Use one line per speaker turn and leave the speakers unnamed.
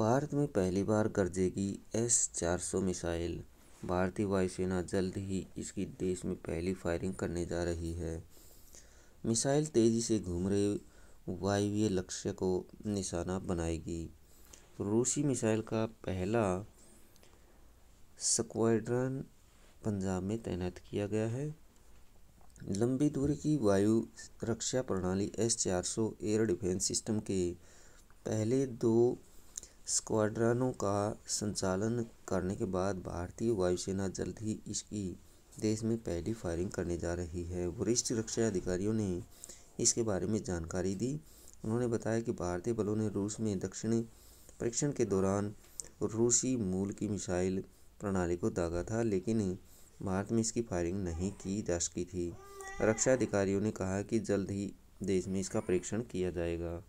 भारत में पहली बार गरजेगी S 400 missile भारतीय वायुसेना जल्द ही इसकी देश में पहली फायरिंग करने जा रही है मिसाइल तेज़ी से घूम रहे वायवीय लक्ष्य को निशाना बनाएगी रूसी मिसाइल का पहला स्क्वाड्रन पंजाब में तैनात किया गया है लंबी दूरी की वायु रक्षा प्रणाली एस 400 एयर डिफेंस सिस्टम के पहले दो स्क्वाड्रनों का संचालन करने के बाद भारतीय वायुसेना जल्द ही इसकी देश में पहली फायरिंग करने जा रही है वरिष्ठ रक्षा अधिकारियों ने इसके बारे में जानकारी दी उन्होंने बताया कि भारतीय बलों ने रूस में दक्षिण परीक्षण के दौरान रूसी मूल की मिसाइल प्रणाली को दागा था लेकिन भारत में इसकी फायरिंग नहीं की जा सकी थी रक्षा अधिकारियों ने कहा कि जल्द ही देश में इसका परीक्षण किया जाएगा